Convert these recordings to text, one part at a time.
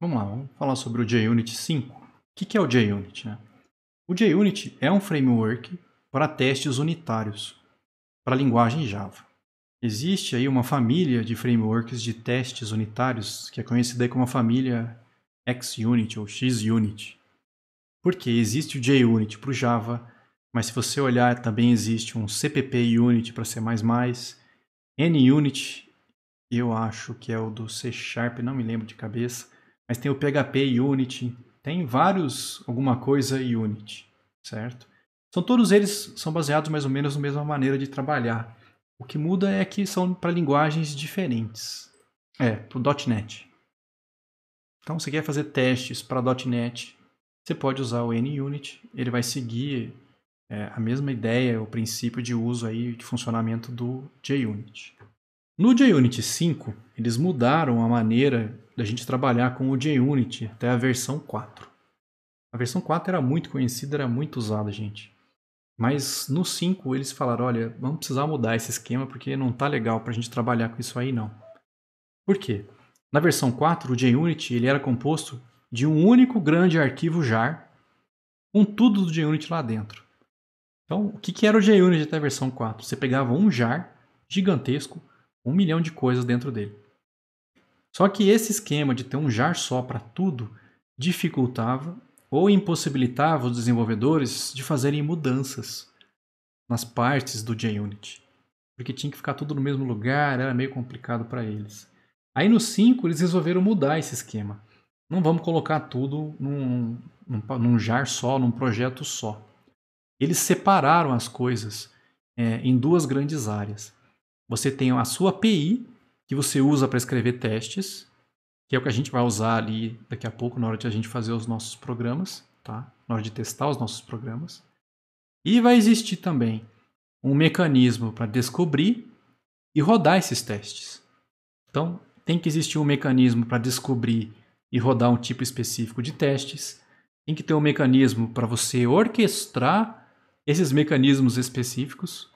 Vamos lá, vamos falar sobre o JUnit 5. O que é o JUnit? Né? O JUnit é um framework para testes unitários para a linguagem Java. Existe aí uma família de frameworks de testes unitários que é conhecida como a família XUnit ou XUnit. Por quê? existe o JUnit para o Java, mas se você olhar também existe um CPP Unit para C++, NUnit, eu acho que é o do C Sharp, não me lembro de cabeça, mas tem o PHP Unity, tem vários alguma coisa Unity, certo? São todos eles são baseados mais ou menos na mesma maneira de trabalhar. O que muda é que são para linguagens diferentes. É, para .NET. Então, você quer fazer testes para .NET, você pode usar o NUnit. Ele vai seguir é, a mesma ideia, o princípio de uso aí de funcionamento do JUnit. No JUnit 5, eles mudaram a maneira da gente trabalhar com o JUnity até a versão 4. A versão 4 era muito conhecida, era muito usada, gente. Mas no 5 eles falaram, olha, vamos precisar mudar esse esquema porque não está legal para a gente trabalhar com isso aí não. Por quê? Na versão 4, o JUnity ele era composto de um único grande arquivo jar com tudo do JUnity lá dentro. Então, o que, que era o JUnity até a versão 4? Você pegava um jar gigantesco, um milhão de coisas dentro dele. Só que esse esquema de ter um jar só para tudo dificultava ou impossibilitava os desenvolvedores de fazerem mudanças nas partes do JUnit, porque tinha que ficar tudo no mesmo lugar, era meio complicado para eles. Aí no 5 eles resolveram mudar esse esquema. Não vamos colocar tudo num, num, num jar só, num projeto só. Eles separaram as coisas é, em duas grandes áreas. Você tem a sua API, que você usa para escrever testes, que é o que a gente vai usar ali daqui a pouco na hora de a gente fazer os nossos programas, tá? Na hora de testar os nossos programas. E vai existir também um mecanismo para descobrir e rodar esses testes. Então, tem que existir um mecanismo para descobrir e rodar um tipo específico de testes. Tem que ter um mecanismo para você orquestrar esses mecanismos específicos.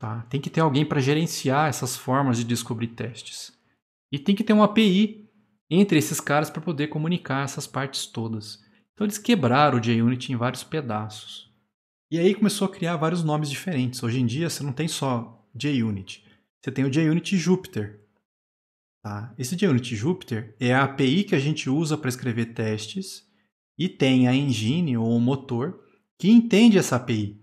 Tá? Tem que ter alguém para gerenciar essas formas de descobrir testes. E tem que ter uma API entre esses caras para poder comunicar essas partes todas. Então eles quebraram o JUnit em vários pedaços. E aí começou a criar vários nomes diferentes. Hoje em dia você não tem só JUnit. Você tem o JUnit Jupyter. Tá? Esse JUnit Jupyter é a API que a gente usa para escrever testes e tem a engine ou o motor que entende essa API.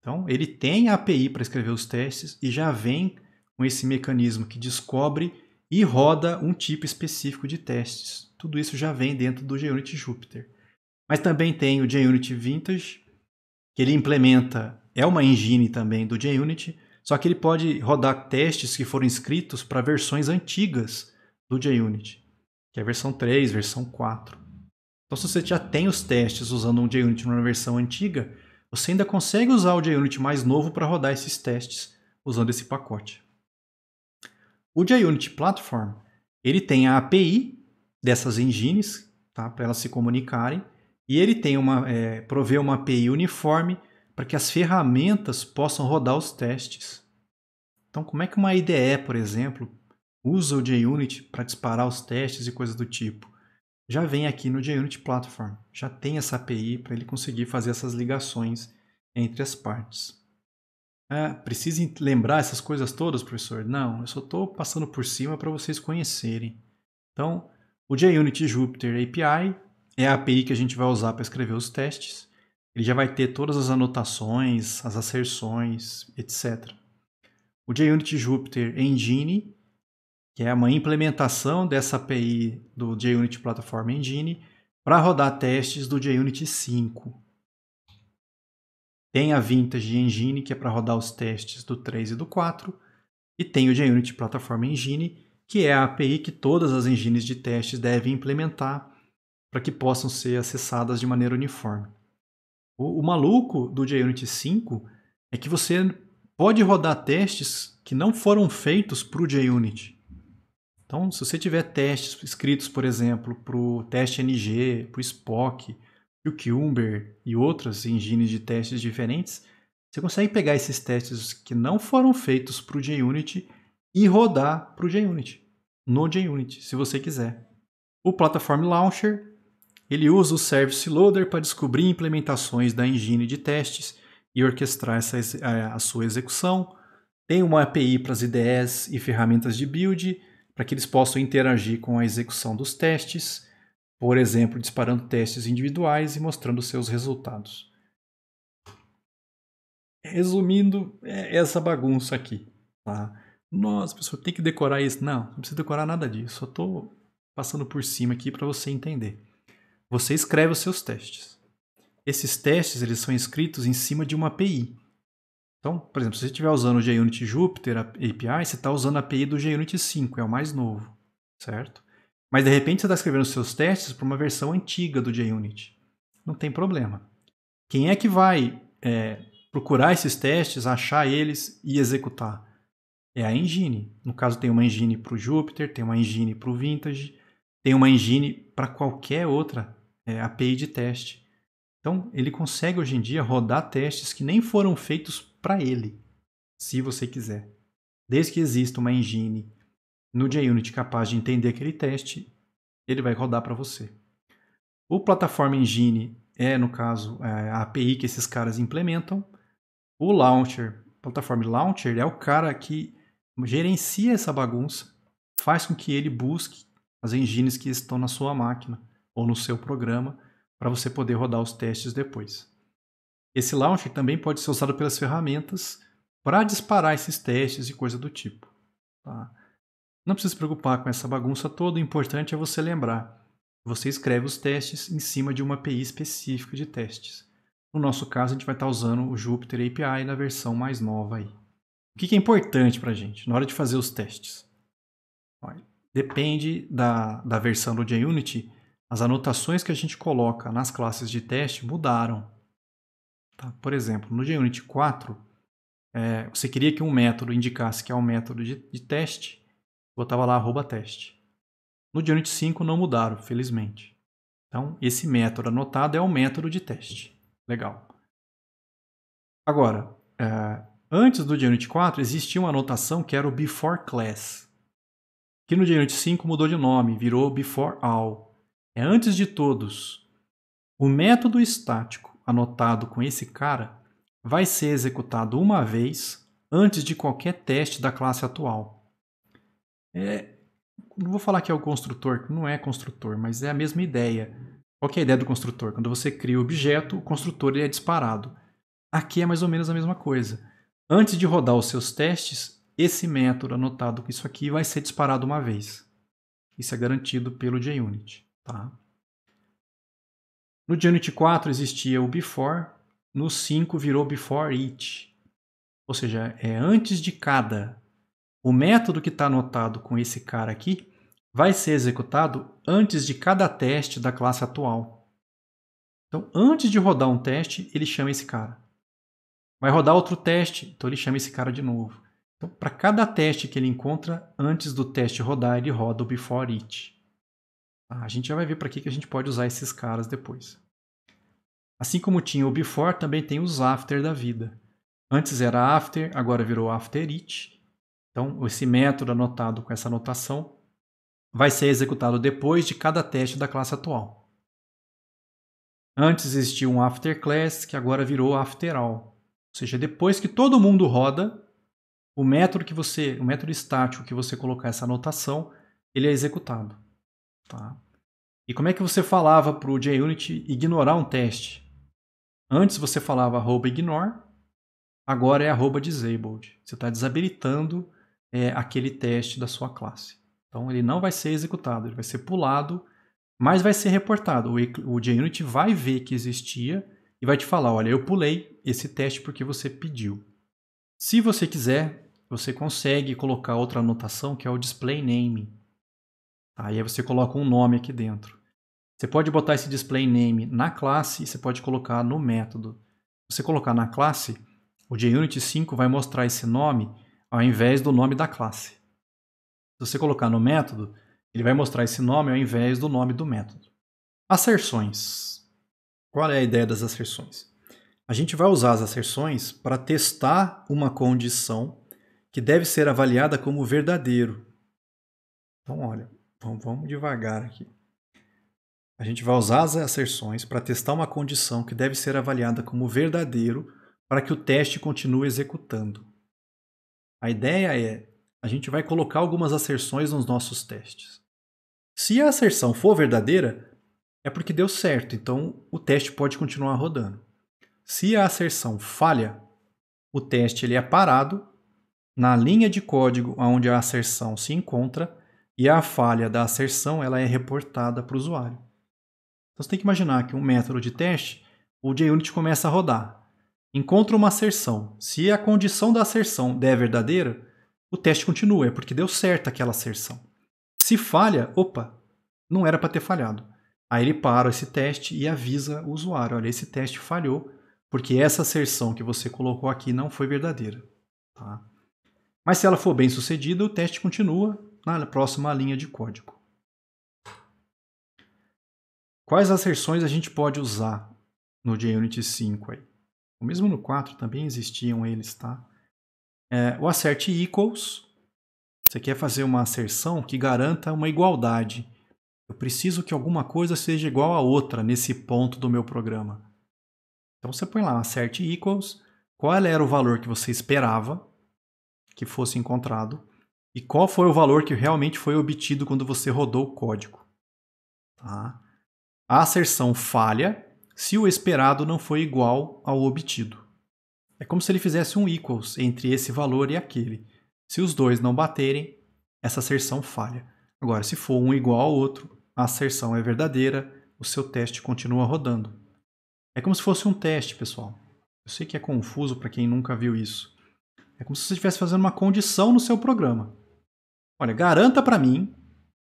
Então, ele tem a API para escrever os testes e já vem com esse mecanismo que descobre e roda um tipo específico de testes. Tudo isso já vem dentro do JUnit Jupyter. Mas também tem o JUnit Vintage, que ele implementa, é uma engine também do JUnit, só que ele pode rodar testes que foram escritos para versões antigas do JUnit, que é a versão 3, versão 4. Então, se você já tem os testes usando um JUnit numa versão antiga, você ainda consegue usar o JUnit mais novo para rodar esses testes usando esse pacote. O JUnit Platform ele tem a API dessas engines tá, para elas se comunicarem e ele tem uma é, provê uma API uniforme para que as ferramentas possam rodar os testes. Então, como é que uma IDE, por exemplo, usa o JUnit para disparar os testes e coisas do tipo? já vem aqui no JUnit Platform, já tem essa API para ele conseguir fazer essas ligações entre as partes. É, precisa lembrar essas coisas todas, professor? Não, eu só estou passando por cima para vocês conhecerem. Então, o JUnit Jupyter API é a API que a gente vai usar para escrever os testes. Ele já vai ter todas as anotações, as asserções, etc. O JUnit Jupyter Engine que é uma implementação dessa API do JUnit Platform Engine para rodar testes do JUnit 5. Tem a Vintage Engine, que é para rodar os testes do 3 e do 4, e tem o JUnit Platform Engine, que é a API que todas as engines de testes devem implementar para que possam ser acessadas de maneira uniforme. O, o maluco do JUnit 5 é que você pode rodar testes que não foram feitos para o JUnit. Então, se você tiver testes escritos, por exemplo, para o teste NG, para o Spock, o Cucumber e outras engines de testes diferentes, você consegue pegar esses testes que não foram feitos para o JUnity e rodar para o JUnity, no JUnity, se você quiser. O Platform Launcher ele usa o Service Loader para descobrir implementações da engine de testes e orquestrar essa, a, eh, a sua execução. Tem uma API para as IDEs e ferramentas de build para que eles possam interagir com a execução dos testes, por exemplo, disparando testes individuais e mostrando seus resultados. Resumindo, é essa bagunça aqui. Tá? Nossa, pessoa, tem que decorar isso. Não, não precisa decorar nada disso. Só estou passando por cima aqui para você entender. Você escreve os seus testes. Esses testes eles são escritos em cima de uma API. Então, por exemplo, se você estiver usando o JUnit Jupyter API, você está usando a API do JUnit 5, é o mais novo, certo? Mas de repente você está escrevendo os seus testes para uma versão antiga do JUnit. Não tem problema. Quem é que vai é, procurar esses testes, achar eles e executar? É a engine. No caso, tem uma engine para o Jupyter, tem uma engine para o Vintage, tem uma engine para qualquer outra é, API de teste. Então, ele consegue hoje em dia rodar testes que nem foram feitos para ele, se você quiser. Desde que exista uma engine no JUnit capaz de entender aquele teste, ele vai rodar para você. O Platform Engine é, no caso, é, a API que esses caras implementam. O Launcher, Platform Launcher, é o cara que gerencia essa bagunça, faz com que ele busque as engines que estão na sua máquina ou no seu programa para você poder rodar os testes depois. Esse launcher também pode ser usado pelas ferramentas para disparar esses testes e coisa do tipo. Tá? Não precisa se preocupar com essa bagunça toda, o importante é você lembrar. Você escreve os testes em cima de uma API específica de testes. No nosso caso, a gente vai estar tá usando o Jupyter API na versão mais nova aí. O que é importante para a gente na hora de fazer os testes? depende da, da versão do JUnity, as anotações que a gente coloca nas classes de teste mudaram. Tá? Por exemplo, no JUnit 4, é, você queria que um método indicasse que é um método de, de teste, botava lá arroba teste. No JUnit 5 não mudaram, felizmente. Então, esse método anotado é o método de teste. Legal. Agora, é, antes do JUnit 4, existia uma anotação que era o before class, que no JUnit 5 mudou de nome, virou before all. É antes de todos. O método estático anotado com esse cara vai ser executado uma vez antes de qualquer teste da classe atual. É, não vou falar que é o construtor, que não é construtor, mas é a mesma ideia. Qual é a ideia do construtor? Quando você cria o objeto, o construtor ele é disparado. Aqui é mais ou menos a mesma coisa. Antes de rodar os seus testes, esse método anotado com isso aqui vai ser disparado uma vez. Isso é garantido pelo JUnit. Tá? No Unity 4 existia o before, no 5 virou before each. Ou seja, é antes de cada. O método que está anotado com esse cara aqui vai ser executado antes de cada teste da classe atual. Então, antes de rodar um teste, ele chama esse cara. Vai rodar outro teste, então ele chama esse cara de novo. Então, para cada teste que ele encontra, antes do teste rodar, ele roda o before ah, a gente já vai ver para que, que a gente pode usar esses caras depois. Assim como tinha o before, também tem os after da vida. Antes era after, agora virou after it. Então, esse método anotado com essa anotação vai ser executado depois de cada teste da classe atual. Antes existia um after class que agora virou after all. Ou seja, depois que todo mundo roda, o método que você, o método estático que você colocar essa anotação, ele é executado. Tá? E como é que você falava para o JUnit ignorar um teste? Antes você falava arroba ignore, agora é arroba disabled. Você está desabilitando é, aquele teste da sua classe. Então ele não vai ser executado, ele vai ser pulado, mas vai ser reportado. O, o JUnit vai ver que existia e vai te falar, olha, eu pulei esse teste porque você pediu. Se você quiser, você consegue colocar outra anotação que é o display name. Aí você coloca um nome aqui dentro. Você pode botar esse display name na classe e você pode colocar no método. Se você colocar na classe, o JUnit 5 vai mostrar esse nome ao invés do nome da classe. Se você colocar no método, ele vai mostrar esse nome ao invés do nome do método. Asserções. Qual é a ideia das asserções? A gente vai usar as asserções para testar uma condição que deve ser avaliada como verdadeiro. Então, olha, então vamos devagar aqui. A gente vai usar as asserções para testar uma condição que deve ser avaliada como verdadeiro para que o teste continue executando. A ideia é, a gente vai colocar algumas asserções nos nossos testes. Se a asserção for verdadeira, é porque deu certo, então o teste pode continuar rodando. Se a asserção falha, o teste ele é parado na linha de código onde a asserção se encontra e a falha da asserção ela é reportada para o usuário. Então você tem que imaginar que um método de teste, o JUnit começa a rodar. Encontra uma asserção. Se a condição da asserção der verdadeira, o teste continua, é porque deu certo aquela asserção. Se falha, opa, não era para ter falhado. Aí ele para esse teste e avisa o usuário: olha, esse teste falhou, porque essa asserção que você colocou aqui não foi verdadeira. Tá? Mas se ela for bem sucedida, o teste continua na próxima linha de código. Quais asserções a gente pode usar no JUnit 5 aí? O mesmo no 4 também existiam eles, tá? É, o assert equals, você quer fazer uma asserção que garanta uma igualdade. Eu preciso que alguma coisa seja igual a outra nesse ponto do meu programa. Então você põe lá assert equals, qual era o valor que você esperava que fosse encontrado e qual foi o valor que realmente foi obtido quando você rodou o código. Tá? A asserção falha se o esperado não foi igual ao obtido. É como se ele fizesse um equals entre esse valor e aquele. Se os dois não baterem, essa asserção falha. Agora, se for um igual ao outro, a asserção é verdadeira, o seu teste continua rodando. É como se fosse um teste, pessoal. Eu sei que é confuso para quem nunca viu isso. É como se você estivesse fazendo uma condição no seu programa. Olha, garanta para mim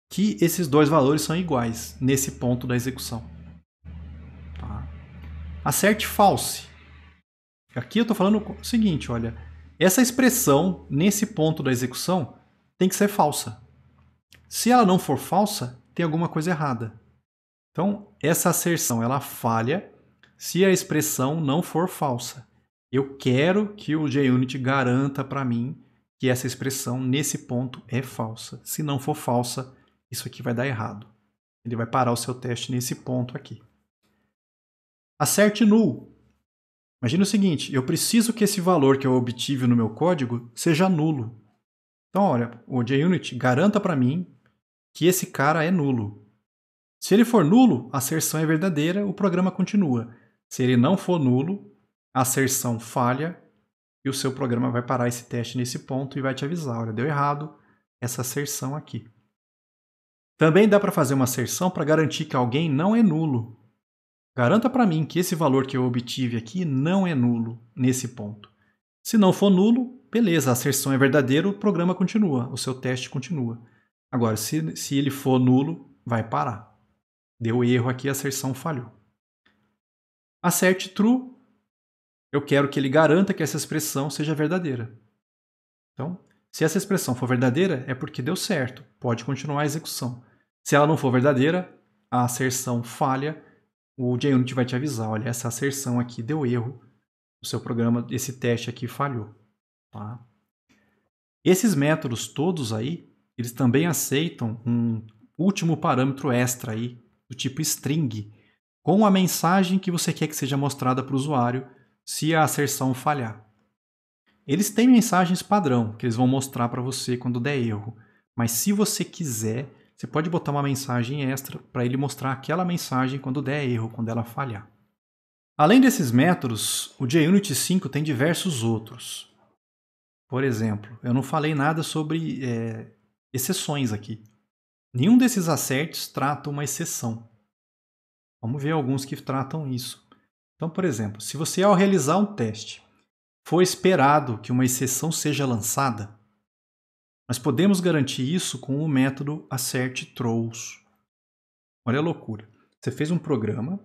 que esses dois valores são iguais nesse ponto da execução. Tá? Acerte false. Aqui eu estou falando o seguinte, olha, essa expressão nesse ponto da execução tem que ser falsa. Se ela não for falsa, tem alguma coisa errada. Então, essa acerção ela falha se a expressão não for falsa. Eu quero que o JUnit garanta para mim que essa expressão nesse ponto é falsa. Se não for falsa, isso aqui vai dar errado. Ele vai parar o seu teste nesse ponto aqui. Acerte null. Imagina o seguinte, eu preciso que esse valor que eu obtive no meu código seja nulo. Então, olha, o JUnit garanta para mim que esse cara é nulo. Se ele for nulo, a asserção é verdadeira, o programa continua. Se ele não for nulo, a asserção falha e o seu programa vai parar esse teste nesse ponto e vai te avisar, olha, deu errado essa asserção aqui. Também dá para fazer uma asserção para garantir que alguém não é nulo. Garanta para mim que esse valor que eu obtive aqui não é nulo nesse ponto. Se não for nulo, beleza, a asserção é verdadeira, o programa continua, o seu teste continua. Agora, se, se ele for nulo, vai parar. Deu erro aqui, a asserção falhou. Acerte true eu quero que ele garanta que essa expressão seja verdadeira. Então, se essa expressão for verdadeira, é porque deu certo, pode continuar a execução. Se ela não for verdadeira, a asserção falha, o JUnit vai te avisar, olha, essa asserção aqui deu erro, o seu programa, esse teste aqui falhou. Tá? Esses métodos todos aí, eles também aceitam um último parâmetro extra aí, do tipo string, com a mensagem que você quer que seja mostrada para o usuário, se a acerção falhar. Eles têm mensagens padrão que eles vão mostrar para você quando der erro, mas se você quiser, você pode botar uma mensagem extra para ele mostrar aquela mensagem quando der erro, quando ela falhar. Além desses métodos, o JUnit 5 tem diversos outros. Por exemplo, eu não falei nada sobre é, exceções aqui. Nenhum desses acertos trata uma exceção. Vamos ver alguns que tratam isso. Então, por exemplo, se você ao realizar um teste for esperado que uma exceção seja lançada, nós podemos garantir isso com o método assert Olha a loucura. Você fez um programa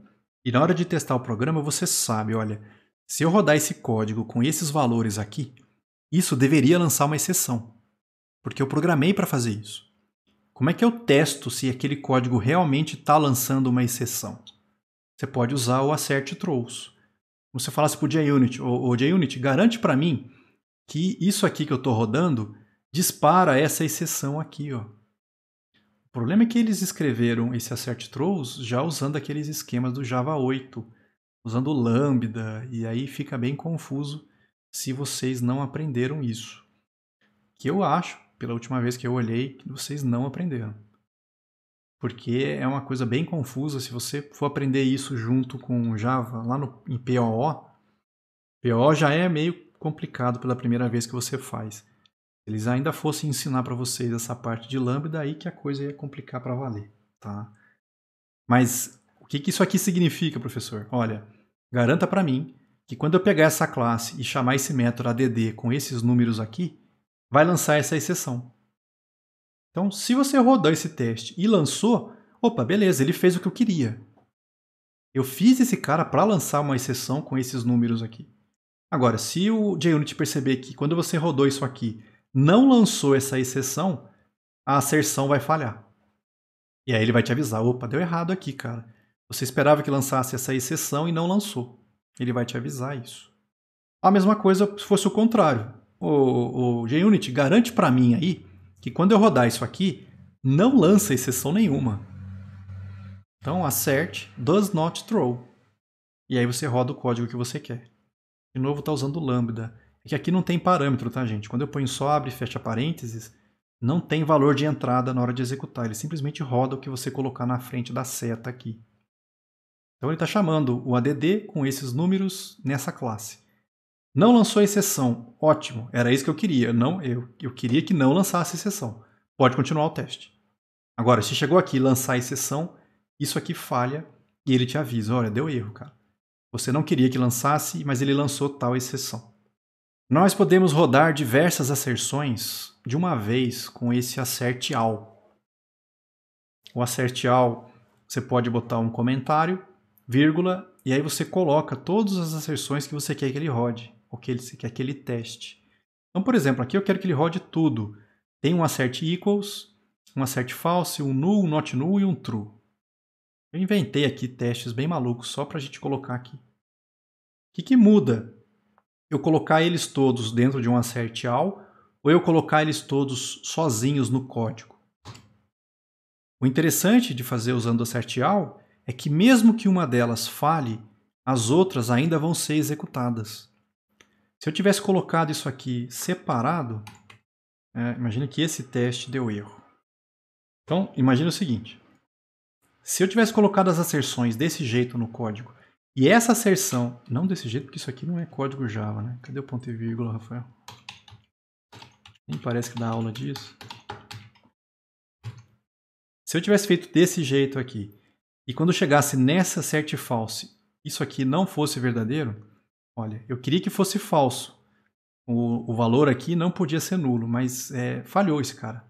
e na hora de testar o programa você sabe, olha, se eu rodar esse código com esses valores aqui, isso deveria lançar uma exceção, porque eu programei para fazer isso. Como é que eu testo se aquele código realmente está lançando uma exceção? Você pode usar o assert trolls. Você fala assim para o JUnit, o JUnit, garante para mim que isso aqui que eu estou rodando dispara essa exceção aqui. Ó. O problema é que eles escreveram esse assert trolls já usando aqueles esquemas do Java 8, usando lambda, e aí fica bem confuso se vocês não aprenderam isso. Que eu acho, pela última vez que eu olhei, que vocês não aprenderam porque é uma coisa bem confusa. Se você for aprender isso junto com Java lá no, em POO, já é meio complicado pela primeira vez que você faz. Eles ainda fossem ensinar para vocês essa parte de lambda aí que a coisa ia complicar para valer, tá? Mas o que, que isso aqui significa, professor? Olha, garanta para mim que quando eu pegar essa classe e chamar esse método add com esses números aqui, vai lançar essa exceção. Então, se você rodou esse teste e lançou, opa, beleza, ele fez o que eu queria. Eu fiz esse cara para lançar uma exceção com esses números aqui. Agora, se o JUnit perceber que quando você rodou isso aqui, não lançou essa exceção, a acerção vai falhar. E aí ele vai te avisar, opa, deu errado aqui, cara. Você esperava que lançasse essa exceção e não lançou. Ele vai te avisar isso. A mesma coisa se fosse o contrário. O, o JUnit garante para mim aí que quando eu rodar isso aqui, não lança exceção nenhuma. Então, acerte does not throw. E aí você roda o código que você quer. De novo, está usando lambda. É que aqui não tem parâmetro, tá, gente? Quando eu ponho só abre e fecha parênteses, não tem valor de entrada na hora de executar. Ele simplesmente roda o que você colocar na frente da seta aqui. Então ele está chamando o ADD com esses números nessa classe. Não lançou exceção. Ótimo, era isso que eu queria. Não, eu, eu queria que não lançasse exceção. Pode continuar o teste. Agora, se chegou aqui lançar exceção, isso aqui falha e ele te avisa, olha, deu erro, cara. Você não queria que lançasse, mas ele lançou tal exceção. Nós podemos rodar diversas asserções de uma vez com esse assert all. O assert all, você pode botar um comentário, vírgula, e aí você coloca todas as asserções que você quer que ele rode. Porque ele quer que ele teste. Então, por exemplo, aqui eu quero que ele rode tudo. Tem um assert equals, um assert false, um null, um not null e um true. Eu inventei aqui testes bem malucos só para a gente colocar aqui. O que, que muda? Eu colocar eles todos dentro de um assert all ou eu colocar eles todos sozinhos no código? O interessante de fazer usando o assert all é que mesmo que uma delas fale, as outras ainda vão ser executadas. Se eu tivesse colocado isso aqui separado, é, imagina que esse teste deu erro. Então, imagine o seguinte. Se eu tivesse colocado as asserções desse jeito no código, e essa asserção, não desse jeito, porque isso aqui não é código Java, né? Cadê o ponto e vírgula, Rafael? Nem parece que dá aula disso. Se eu tivesse feito desse jeito aqui, e quando chegasse nessa certe false, isso aqui não fosse verdadeiro, Olha, eu queria que fosse falso. O, o valor aqui não podia ser nulo, mas é, falhou esse cara.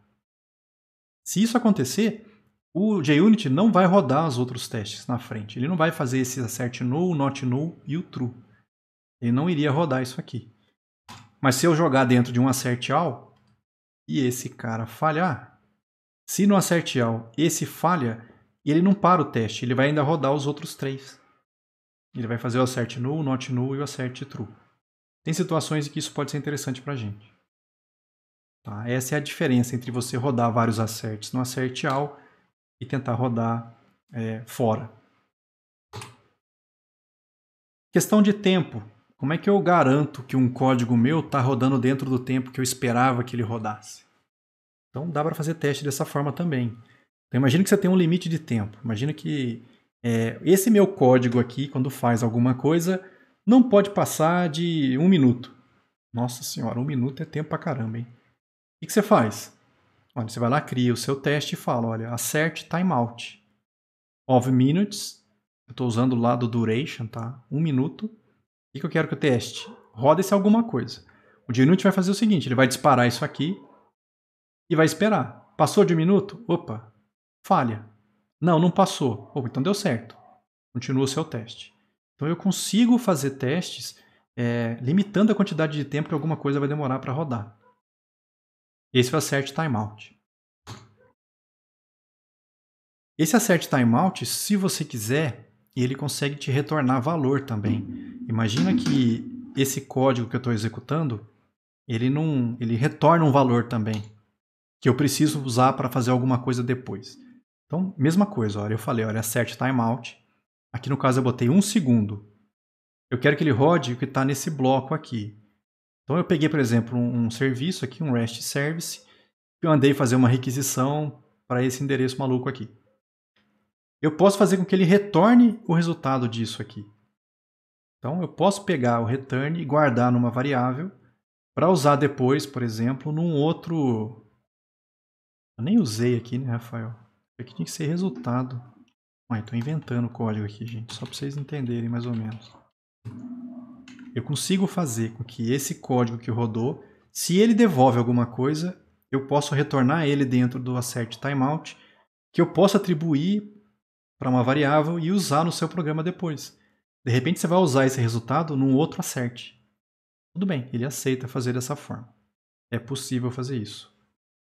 Se isso acontecer, o JUnit não vai rodar os outros testes na frente. Ele não vai fazer esse assert null, not null e o true. Ele não iria rodar isso aqui. Mas se eu jogar dentro de um assert all e esse cara falhar, se no assert all esse falha, ele não para o teste, ele vai ainda rodar os outros três. Ele vai fazer o assert null, o not null e o assert true. Tem situações em que isso pode ser interessante para a gente. Tá? Essa é a diferença entre você rodar vários asserts no assert all e tentar rodar é, fora. Questão de tempo. Como é que eu garanto que um código meu está rodando dentro do tempo que eu esperava que ele rodasse? Então dá para fazer teste dessa forma também. Então imagina que você tem um limite de tempo. Imagina que é, esse meu código aqui, quando faz alguma coisa, não pode passar de um minuto. Nossa senhora, um minuto é tempo pra caramba, hein? O que, que você faz? Olha, você vai lá, cria o seu teste e fala, olha, acerte timeout of minutes. Eu estou usando lá do duration, tá? Um minuto. O que eu quero que eu teste? Roda-se alguma coisa. O Ginut vai fazer o seguinte, ele vai disparar isso aqui e vai esperar. Passou de um minuto? Opa, falha. Não, não passou. Oh, então deu certo. Continua o seu teste. Então eu consigo fazer testes é, limitando a quantidade de tempo que alguma coisa vai demorar para rodar. Esse é o assert timeout. Esse assert timeout, se você quiser, ele consegue te retornar valor também. Imagina que esse código que eu estou executando, ele não, ele retorna um valor também que eu preciso usar para fazer alguma coisa depois. Então, mesma coisa, olha, eu falei, olha, set timeout. Aqui no caso eu botei um segundo. Eu quero que ele rode o que está nesse bloco aqui. Então eu peguei, por exemplo, um, um serviço aqui, um REST service, eu andei fazer uma requisição para esse endereço maluco aqui. Eu posso fazer com que ele retorne o resultado disso aqui. Então eu posso pegar o return e guardar numa variável para usar depois, por exemplo, num outro. Eu nem usei aqui, né, Rafael? aqui é tinha que ser resultado. estou inventando o código aqui, gente, só para vocês entenderem mais ou menos. Eu consigo fazer com que esse código que rodou, se ele devolve alguma coisa, eu posso retornar ele dentro do assert timeout, que eu posso atribuir para uma variável e usar no seu programa depois. De repente você vai usar esse resultado num outro assert. Tudo bem, ele aceita fazer dessa forma. É possível fazer isso.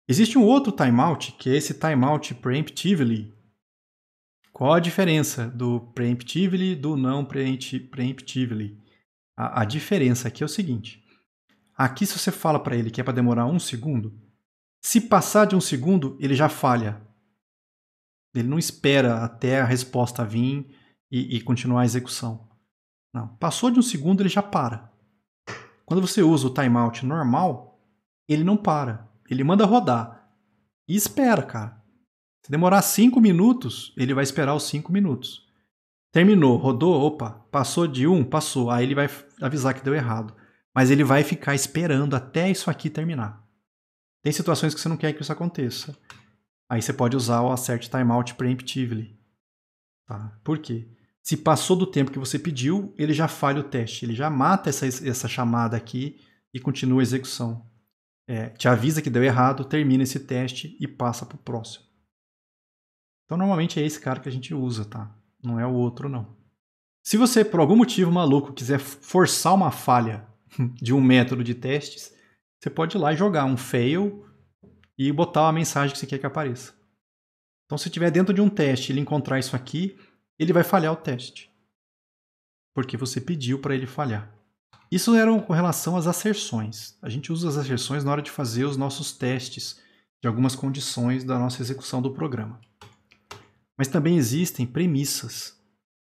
Existe um outro timeout, que é esse timeout preemptively. Qual a diferença do preemptively e do não preemptively? A, a diferença aqui é o seguinte. Aqui, se você fala para ele que é para demorar um segundo, se passar de um segundo, ele já falha. Ele não espera até a resposta vir e, e continuar a execução. Não. Passou de um segundo, ele já para. Quando você usa o timeout normal, ele não para. Ele manda rodar. E espera, cara. Se demorar 5 minutos, ele vai esperar os 5 minutos. Terminou, rodou, opa, passou de 1, um, passou. Aí ele vai avisar que deu errado. Mas ele vai ficar esperando até isso aqui terminar. Tem situações que você não quer que isso aconteça. Aí você pode usar o Assert Timeout Preemptively. Tá? Por quê? Se passou do tempo que você pediu, ele já falha o teste, ele já mata essa, essa chamada aqui e continua a execução é, te avisa que deu errado, termina esse teste e passa para o próximo. Então, normalmente é esse cara que a gente usa, tá? Não é o outro, não. Se você, por algum motivo maluco, quiser forçar uma falha de um método de testes, você pode ir lá e jogar um fail e botar a mensagem que você quer que apareça. Então, se tiver dentro de um teste ele encontrar isso aqui, ele vai falhar o teste. Porque você pediu para ele falhar. Isso era com relação às asserções. A gente usa as asserções na hora de fazer os nossos testes de algumas condições da nossa execução do programa. Mas também existem premissas,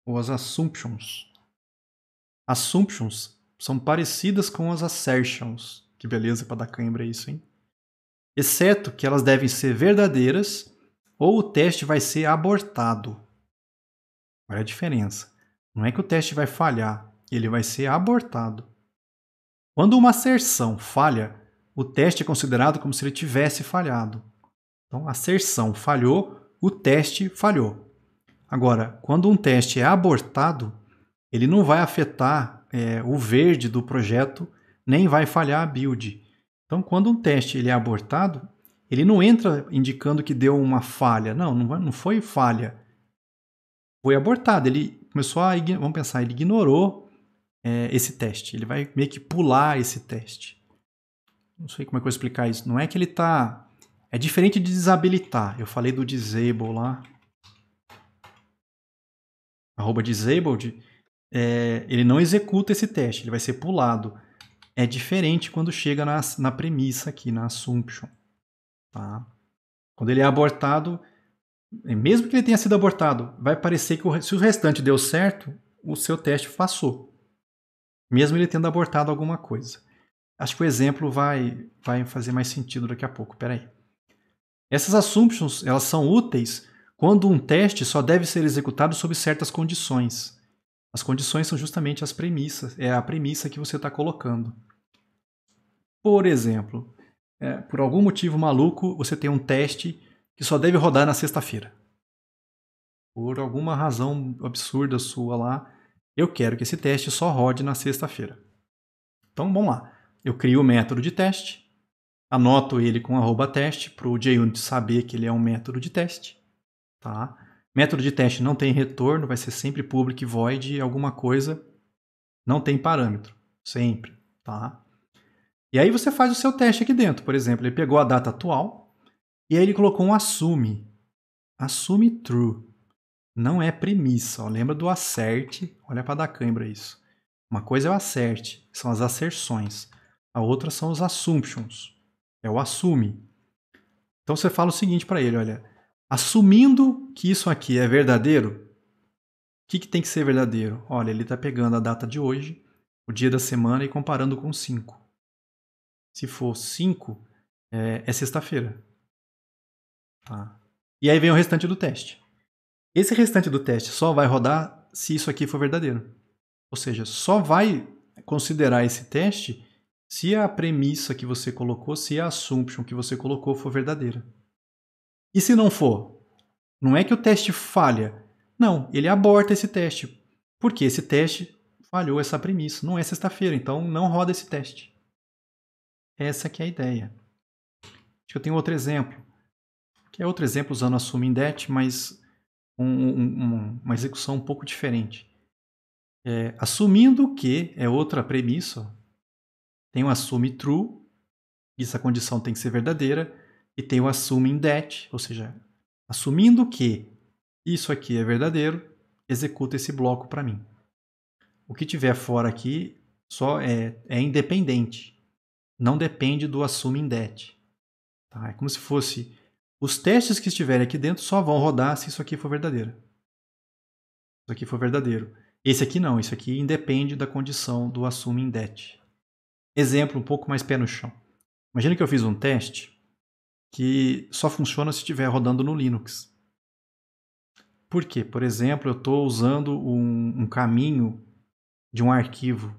ou as assumptions. Assumptions são parecidas com as assertions. Que beleza para dar cãibra isso, hein? Exceto que elas devem ser verdadeiras ou o teste vai ser abortado. Olha a diferença. Não é que o teste vai falhar, ele vai ser abortado. Quando uma asserção falha, o teste é considerado como se ele tivesse falhado. Então, a asserção falhou, o teste falhou. Agora, quando um teste é abortado, ele não vai afetar é, o verde do projeto, nem vai falhar a build. Então, quando um teste ele é abortado, ele não entra indicando que deu uma falha. Não, não foi falha. Foi abortado. Ele começou a, vamos pensar, ele ignorou é, esse teste. Ele vai meio que pular esse teste. Não sei como é que eu vou explicar isso. Não é que ele está. É diferente de desabilitar. Eu falei do disable lá. Arroba disabled. É, ele não executa esse teste, ele vai ser pulado. É diferente quando chega na, na premissa aqui, na assumption. Tá? Quando ele é abortado, é, mesmo que ele tenha sido abortado, vai parecer que o, se o restante deu certo, o seu teste passou mesmo ele tendo abortado alguma coisa. Acho que o exemplo vai, vai fazer mais sentido daqui a pouco, peraí. Essas assumptions elas são úteis quando um teste só deve ser executado sob certas condições. As condições são justamente as premissas, é a premissa que você está colocando. Por exemplo, é, por algum motivo maluco, você tem um teste que só deve rodar na sexta-feira. Por alguma razão absurda sua lá, eu quero que esse teste só rode na sexta-feira. Então vamos lá. Eu crio o método de teste, anoto ele com arroba teste para o JUnit saber que ele é um método de teste. Tá? Método de teste não tem retorno, vai ser sempre public void alguma coisa. Não tem parâmetro, sempre. Tá? E aí você faz o seu teste aqui dentro. Por exemplo, ele pegou a data atual e aí ele colocou um assume. Assume true não é premissa. Ó. Lembra do acerte? Olha para dar cãibra isso. Uma coisa é o acerte, são as asserções. A outra são os assumptions, é o assume. Então você fala o seguinte para ele, olha, assumindo que isso aqui é verdadeiro, o que, que tem que ser verdadeiro? Olha, ele está pegando a data de hoje, o dia da semana e comparando com 5. Se for 5, é, é sexta-feira. Tá? E aí vem o restante do teste. Esse restante do teste só vai rodar se isso aqui for verdadeiro. Ou seja, só vai considerar esse teste se a premissa que você colocou, se a assumption que você colocou for verdadeira. E se não for? Não é que o teste falha. Não, ele aborta esse teste. Porque esse teste falhou essa premissa. Não é sexta-feira, então não roda esse teste. Essa que é a ideia. Acho que eu tenho outro exemplo. Que é outro exemplo usando assume sum mas um, um, uma execução um pouco diferente. É, assumindo que é outra premissa, tem o assume true, essa condição tem que ser verdadeira, e tem o in that, ou seja, assumindo que isso aqui é verdadeiro, executa esse bloco para mim. O que tiver fora aqui só é, é independente, não depende do assume that. Tá? É como se fosse os testes que estiverem aqui dentro só vão rodar se isso aqui for verdadeiro. Isso aqui for verdadeiro. Esse aqui não, isso aqui independe da condição do assuming that. Exemplo um pouco mais pé no chão. Imagina que eu fiz um teste que só funciona se estiver rodando no Linux. Por quê? Por exemplo, eu estou usando um, um, caminho de um arquivo.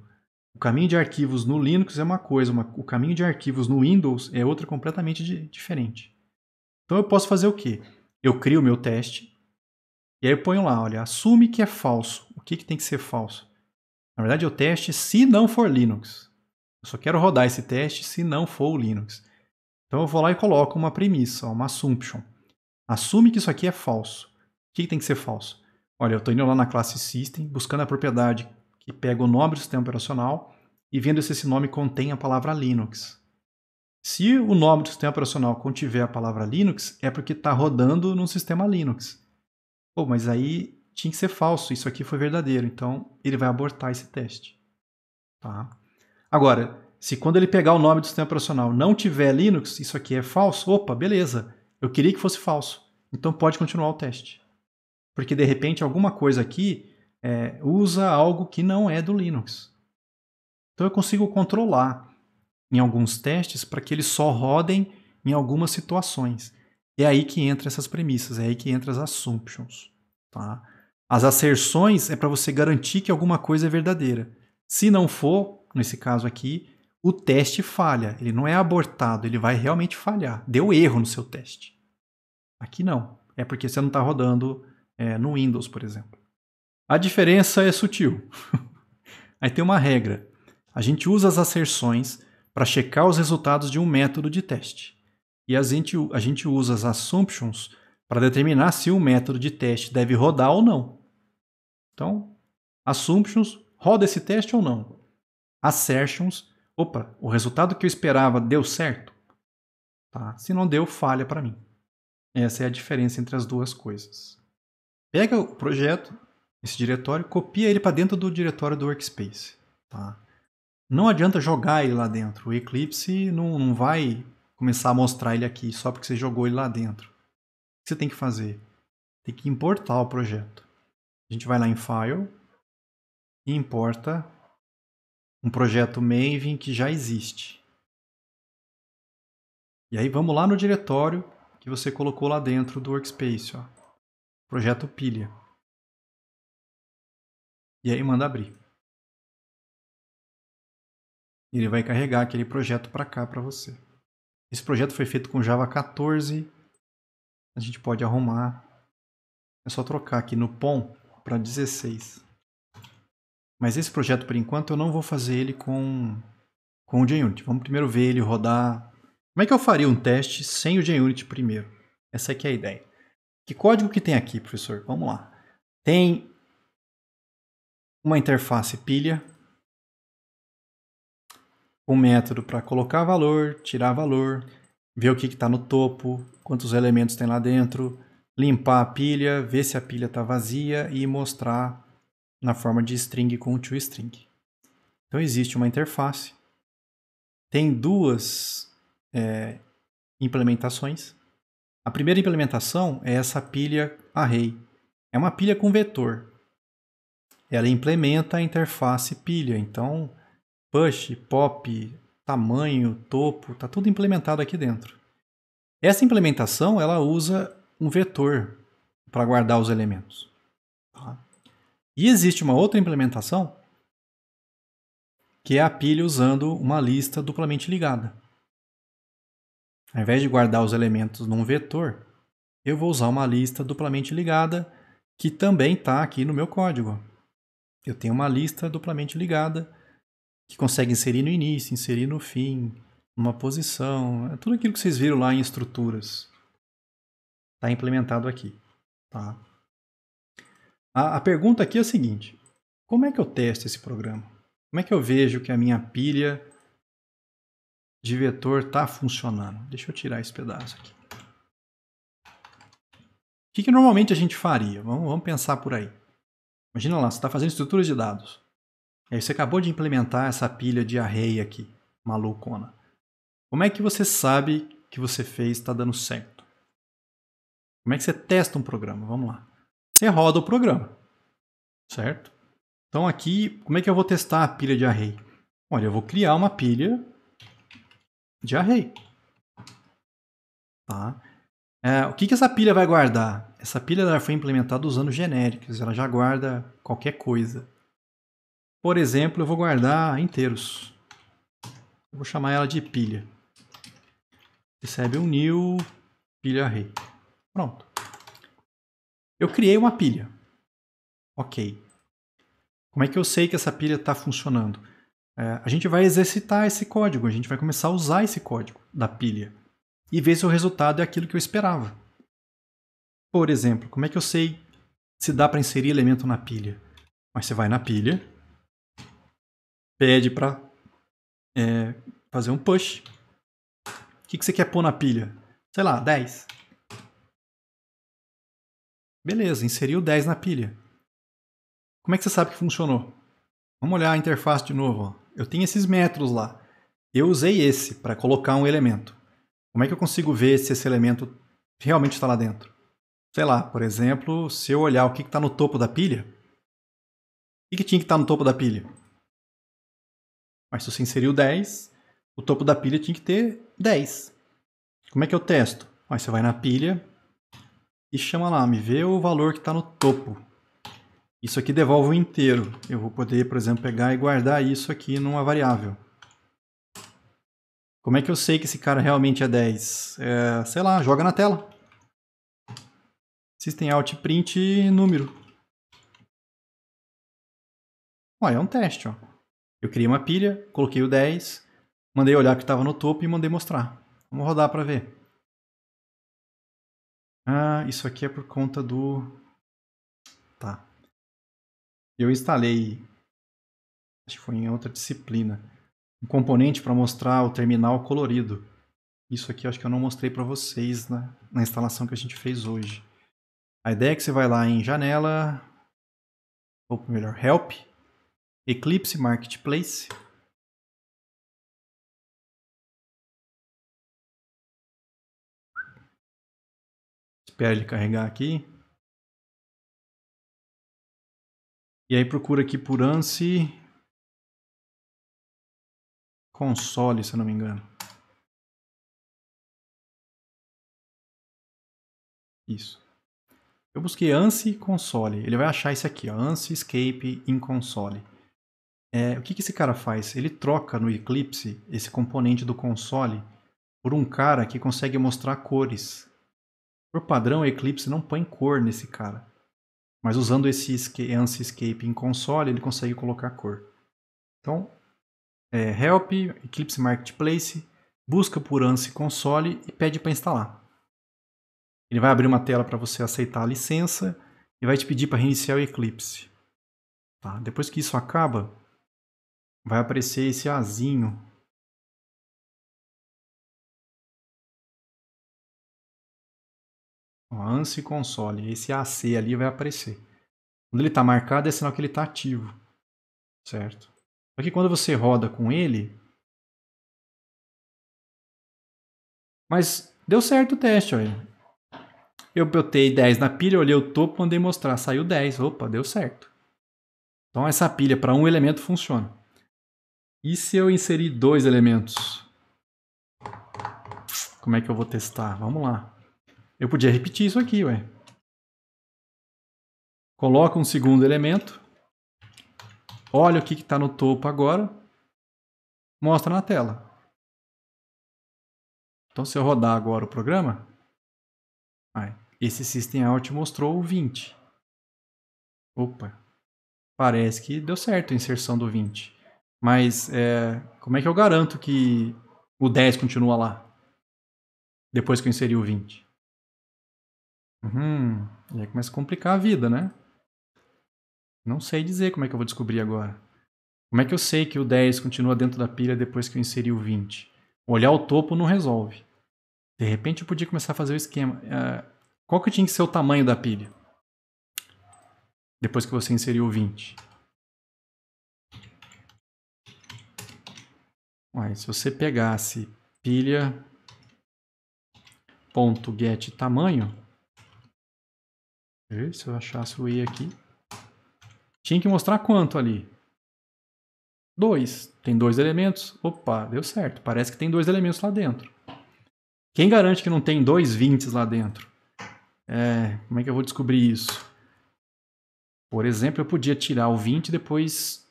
O caminho de arquivos no Linux é uma coisa, uma, o caminho de arquivos no Windows é outra completamente de, diferente. Então eu posso fazer o quê? Eu crio o meu teste e aí eu ponho lá, olha, assume que é falso. O que, que tem que ser falso? Na verdade, eu é teste se não for Linux. Eu só quero rodar esse teste se não for o Linux. Então eu vou lá e coloco uma premissa, uma assumption. Assume que isso aqui é falso. O que, que tem que ser falso? Olha, eu estou indo lá na classe System, buscando a propriedade que pega o nome do sistema operacional e vendo se esse nome contém a palavra Linux. Se o nome do sistema operacional contiver a palavra Linux, é porque está rodando num sistema Linux. Pô, mas aí tinha que ser falso, isso aqui foi verdadeiro, então ele vai abortar esse teste. Tá? Agora, se quando ele pegar o nome do sistema operacional não tiver Linux, isso aqui é falso, opa, beleza, eu queria que fosse falso, então pode continuar o teste. Porque de repente alguma coisa aqui é, usa algo que não é do Linux. Então eu consigo controlar em alguns testes para que eles só rodem em algumas situações. É aí que entra essas premissas, é aí que entra as assumptions. Tá? As asserções é para você garantir que alguma coisa é verdadeira. Se não for, nesse caso aqui, o teste falha. Ele não é abortado, ele vai realmente falhar. Deu erro no seu teste. Aqui não. É porque você não está rodando é, no Windows, por exemplo. A diferença é sutil. Aí tem uma regra. A gente usa as asserções para checar os resultados de um método de teste. E a gente, a gente usa as assumptions para determinar se o um método de teste deve rodar ou não. Então, assumptions, roda esse teste ou não. Assertions, opa, o resultado que eu esperava deu certo? Tá? Se não deu, falha para mim. Essa é a diferença entre as duas coisas. Pega o projeto, esse diretório, copia ele para dentro do diretório do Workspace. Tá? não adianta jogar ele lá dentro. O Eclipse não, não vai começar a mostrar ele aqui só porque você jogou ele lá dentro. O que você tem que fazer? Tem que importar o projeto. A gente vai lá em File e importa um projeto Maven que já existe. E aí vamos lá no diretório que você colocou lá dentro do workspace, ó. Projeto pilha. E aí manda abrir. E ele vai carregar aquele projeto para cá para você. Esse projeto foi feito com Java 14. A gente pode arrumar. É só trocar aqui no POM para 16. Mas esse projeto, por enquanto, eu não vou fazer ele com, com o JUnit. Vamos primeiro ver ele rodar. Como é que eu faria um teste sem o JUnit primeiro? Essa aqui é, é a ideia. Que código que tem aqui, professor? Vamos lá. Tem uma interface pilha, um método para colocar valor, tirar valor, ver o que está no topo, quantos elementos tem lá dentro, limpar a pilha, ver se a pilha está vazia e mostrar na forma de string com toString. Então existe uma interface. Tem duas é, implementações. A primeira implementação é essa pilha array. É uma pilha com vetor. Ela implementa a interface pilha. Então, push, pop, tamanho, topo, tá tudo implementado aqui dentro. Essa implementação ela usa um vetor para guardar os elementos. Tá? E existe uma outra implementação que é a pilha usando uma lista duplamente ligada. Ao invés de guardar os elementos num vetor, eu vou usar uma lista duplamente ligada que também está aqui no meu código. Eu tenho uma lista duplamente ligada que consegue inserir no início, inserir no fim, numa posição, é tudo aquilo que vocês viram lá em estruturas. Está implementado aqui. Tá? A, a pergunta aqui é a seguinte: como é que eu testo esse programa? Como é que eu vejo que a minha pilha de vetor está funcionando? Deixa eu tirar esse pedaço aqui. O que, que normalmente a gente faria? Vamos, vamos pensar por aí. Imagina lá, você está fazendo estruturas de dados. Aí você acabou de implementar essa pilha de array aqui, malucona. Como é que você sabe que você fez está dando certo? Como é que você testa um programa? Vamos lá. Você roda o programa, certo? Então aqui, como é que eu vou testar a pilha de array? Olha, eu vou criar uma pilha de array. Tá? É, o que, que essa pilha vai guardar? Essa pilha ela foi implementada usando genéricos, ela já guarda qualquer coisa. Por exemplo, eu vou guardar inteiros. vou chamar ela de pilha. Recebe um new, pilha array. Pronto. Eu criei uma pilha. Ok. Como é que eu sei que essa pilha está funcionando? É, a gente vai exercitar esse código, a gente vai começar a usar esse código da pilha e ver se o resultado é aquilo que eu esperava. Por exemplo, como é que eu sei se dá para inserir elemento na pilha? Mas você vai na pilha, pede para é, fazer um push. O que, que você quer pôr na pilha? Sei lá, 10. Beleza, inseriu 10 na pilha. Como é que você sabe que funcionou? Vamos olhar a interface de novo. Ó. Eu tenho esses metros lá. Eu usei esse para colocar um elemento. Como é que eu consigo ver se esse elemento realmente está lá dentro? Sei lá, por exemplo, se eu olhar o que está no topo da pilha, o que, que tinha que estar tá no topo da pilha? Mas se você inseriu 10, o topo da pilha tinha que ter 10. Como é que eu testo? Aí você vai na pilha e chama lá, me vê o valor que está no topo. Isso aqui devolve o inteiro. Eu vou poder, por exemplo, pegar e guardar isso aqui numa variável. Como é que eu sei que esse cara realmente é 10? É, sei lá, joga na tela. System out print número. Olha, é um teste, ó. Eu criei uma pilha, coloquei o 10, mandei olhar que estava no topo e mandei mostrar. Vamos rodar para ver. Ah, isso aqui é por conta do... Tá. Eu instalei, acho que foi em outra disciplina, um componente para mostrar o terminal colorido. Isso aqui acho que eu não mostrei para vocês na instalação que a gente fez hoje. A ideia é que você vai lá em janela, ou melhor, help, Eclipse Marketplace. Espera ele carregar aqui. E aí procura aqui por ANSI console, se eu não me engano. Isso. Eu busquei ANSI console. Ele vai achar isso aqui, ó, ANSI escape em console. É, o que, que esse cara faz? Ele troca no Eclipse esse componente do console por um cara que consegue mostrar cores. Por padrão, o Eclipse não põe cor nesse cara. Mas usando esse ANSI-Escape em console, ele consegue colocar cor. Então, é, help, Eclipse Marketplace, busca por ANSI console e pede para instalar. Ele vai abrir uma tela para você aceitar a licença e vai te pedir para reiniciar o Eclipse. Tá? Depois que isso acaba, vai aparecer esse azinho. ANSI console, esse AC ali vai aparecer. Quando ele está marcado é sinal que ele está ativo, certo? Só que quando você roda com ele... Mas deu certo o teste, olha. Eu botei 10 na pilha, olhei o topo, mandei mostrar, saiu 10, opa, deu certo. Então essa pilha para um elemento funciona. E se eu inserir dois elementos? Como é que eu vou testar? Vamos lá. Eu podia repetir isso aqui, ué. Coloca um segundo elemento. Olha o que está no topo agora. Mostra na tela. Então, se eu rodar agora o programa, esse system out mostrou 20. Opa, parece que deu certo a inserção do 20. Mas é, como é que eu garanto que o 10 continua lá? Depois que eu inseri o 20. Uhum, e aí começa a complicar a vida, né? Não sei dizer como é que eu vou descobrir agora. Como é que eu sei que o 10 continua dentro da pilha depois que eu inseri o 20? Olhar o topo não resolve. De repente eu podia começar a fazer o esquema. É, qual que tinha que ser o tamanho da pilha? Depois que você inseriu o 20. Uai, se você pegasse pilha ponto get tamanho, se eu achasse o e aqui, tinha que mostrar quanto ali? 2. Tem dois elementos. Opa, deu certo. Parece que tem dois elementos lá dentro. Quem garante que não tem dois vintes lá dentro? É, como é que eu vou descobrir isso? Por exemplo, eu podia tirar o 20 e depois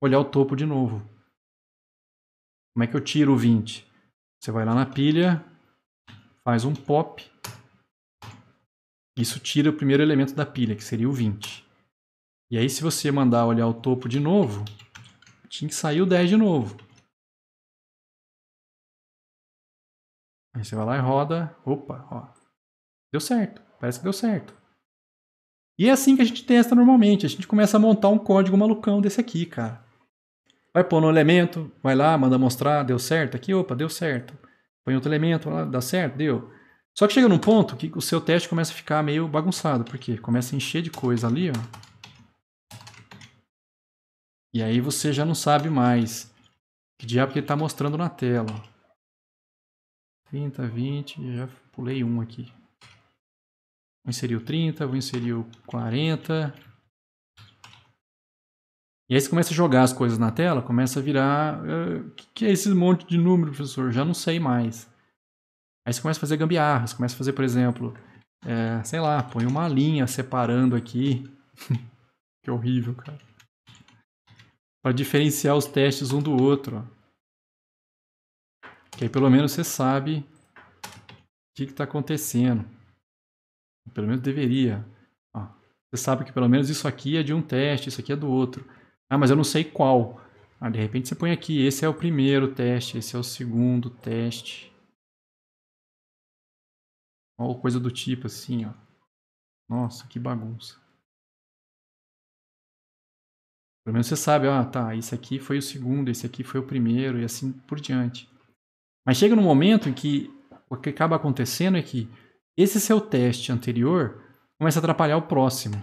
olhar o topo de novo. Como é que eu tiro o 20? Você vai lá na pilha, faz um pop. Isso tira o primeiro elemento da pilha, que seria o 20. E aí, se você mandar olhar o topo de novo, tinha que sair o 10 de novo. Aí você vai lá e roda. Opa, ó. Deu certo. Parece que deu certo. E é assim que a gente testa normalmente. A gente começa a montar um código malucão desse aqui, cara. Vai pôr no elemento, vai lá, manda mostrar, deu certo aqui, opa, deu certo. Põe outro elemento, lá, dá certo, deu. Só que chega num ponto que o seu teste começa a ficar meio bagunçado, porque começa a encher de coisa ali, ó. E aí você já não sabe mais que diabo que ele está mostrando na tela. 30, 20, já pulei um aqui. Vou inserir o 30, vou inserir o 40. E aí você começa a jogar as coisas na tela, começa a virar. O uh, ah, que, é esse monte de número, professor? Já não sei mais. Aí você começa a fazer gambiarras, começa a fazer, por exemplo, é, sei lá, põe uma linha separando aqui. que horrível, cara. Para diferenciar os testes um do outro. Ó. Que aí pelo menos você sabe o que está acontecendo. Pelo menos deveria. Ó, você sabe que pelo menos isso aqui é de um teste, isso aqui é do outro. Ah, mas eu não sei qual. Ah, de repente você põe aqui, esse é o primeiro teste, esse é o segundo teste. Ou coisa do tipo assim, ó. Nossa, que bagunça. Pelo menos você sabe, ah, tá, esse aqui foi o segundo, esse aqui foi o primeiro e assim por diante. Mas chega num momento em que o que acaba acontecendo é que esse seu teste anterior começa a atrapalhar o próximo.